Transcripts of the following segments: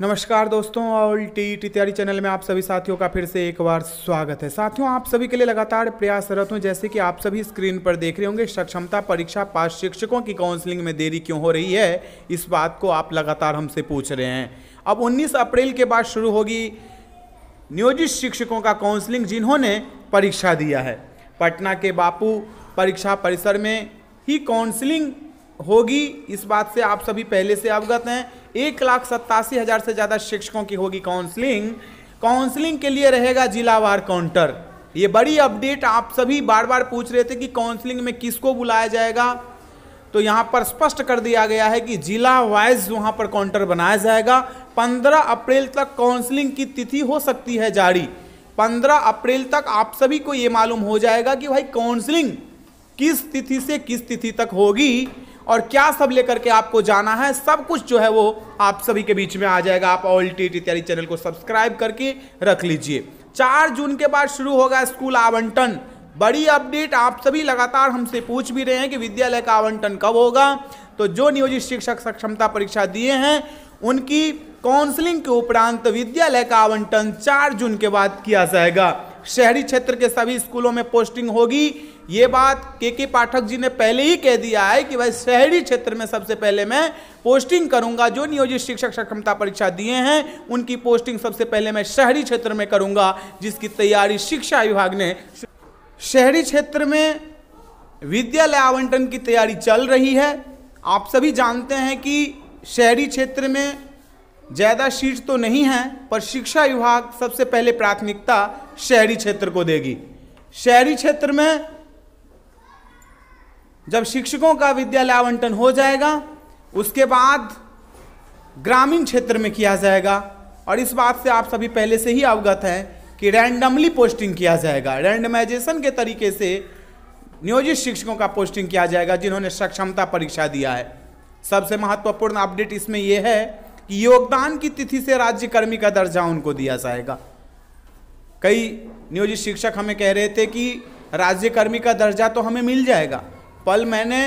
नमस्कार दोस्तों all T T तैयारी चैनल में आप सभी साथियों का फिर से एक बार स्वागत है साथियों आप सभी के लिए लगातार प्रयासरत हूँ जैसे कि आप सभी स्क्रीन पर देख रहे होंगे सक्षमता परीक्षा पास शिक्षकों की काउंसलिंग में देरी क्यों हो रही है इस बात को आप लगातार हमसे पूछ रहे हैं अब उन्नीस अप्रैल के बाद शुरू होगी नियोजित शिक्षकों का काउंसलिंग जिन्होंने परीक्षा दिया है पटना के बापू परीक्षा परिसर में ही काउंसलिंग होगी इस बात से आप सभी पहले से अवगत हैं एक लाख सत्तासी हज़ार से ज़्यादा शिक्षकों की होगी काउंसलिंग काउंसलिंग के लिए रहेगा जिलावार काउंटर ये बड़ी अपडेट आप सभी बार बार पूछ रहे थे कि काउंसलिंग में किसको बुलाया जाएगा तो यहाँ पर स्पष्ट कर दिया गया है कि जिला वाइज वहाँ पर काउंटर बनाया जाएगा 15 अप्रैल तक काउंसलिंग की तिथि हो सकती है जारी 15 अप्रैल तक आप सभी को ये मालूम हो जाएगा कि भाई काउंसलिंग किस तिथि से किस तिथि तक होगी और क्या सब लेकर के आपको जाना है सब कुछ जो है वो आप सभी के बीच में आ जाएगा आप ऑल टी इत्यादि चैनल को सब्सक्राइब करके रख लीजिए चार जून के बाद शुरू होगा स्कूल आवंटन बड़ी अपडेट आप सभी लगातार हमसे पूछ भी रहे हैं कि विद्यालय का आवंटन कब होगा तो जो नियोजित शिक्षक सक्षमता परीक्षा दिए हैं उनकी काउंसलिंग के उपरांत विद्यालय का आवंटन 4 जून के बाद किया जाएगा शहरी क्षेत्र के सभी स्कूलों में पोस्टिंग होगी ये बात के के पाठक जी ने पहले ही कह दिया है कि भाई शहरी क्षेत्र में सबसे पहले मैं पोस्टिंग करूंगा जो नियोजित शिक्षक सक्षमता परीक्षा दिए हैं उनकी पोस्टिंग सबसे पहले मैं शहरी क्षेत्र में करूंगा जिसकी तैयारी शिक्षा विभाग ने शहरी क्षेत्र में विद्यालय आवंटन की तैयारी चल रही है आप सभी जानते हैं कि शहरी क्षेत्र में ज़्यादा सीट तो नहीं है पर शिक्षा विभाग सबसे पहले प्राथमिकता शहरी क्षेत्र को देगी शहरी क्षेत्र में जब शिक्षकों का विद्यालय आवंटन हो जाएगा उसके बाद ग्रामीण क्षेत्र में किया जाएगा और इस बात से आप सभी पहले से ही अवगत हैं कि रैंडमली पोस्टिंग किया जाएगा रैंडमाइजेशन के तरीके से नियोजित शिक्षकों का पोस्टिंग किया जाएगा जिन्होंने सक्षमता परीक्षा दिया है सबसे महत्वपूर्ण अपडेट इसमें यह है कि योगदान की तिथि से राज्यकर्मी का दर्जा उनको दिया जाएगा कई नियोजित शिक्षक हमें कह रहे थे कि राज्यकर्मी का दर्जा तो हमें मिल जाएगा पल मैंने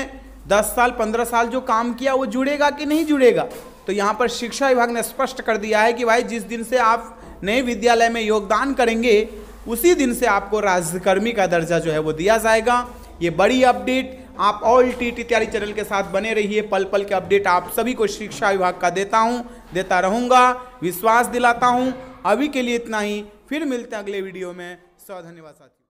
दस साल पंद्रह साल जो काम किया वो जुड़ेगा कि नहीं जुड़ेगा तो यहाँ पर शिक्षा विभाग ने स्पष्ट कर दिया है कि भाई जिस दिन से आप नए विद्यालय में योगदान करेंगे उसी दिन से आपको राज्यकर्मी का दर्जा जो है वो दिया जाएगा ये बड़ी अपडेट आप ऑल टी टी तैयारी चैनल के साथ बने रहिए पल पल के अपडेट आप सभी को शिक्षा विभाग का देता हूँ देता रहूँगा विश्वास दिलाता हूँ अभी के लिए इतना ही फिर मिलते हैं अगले वीडियो में सौ धन्यवाद साथी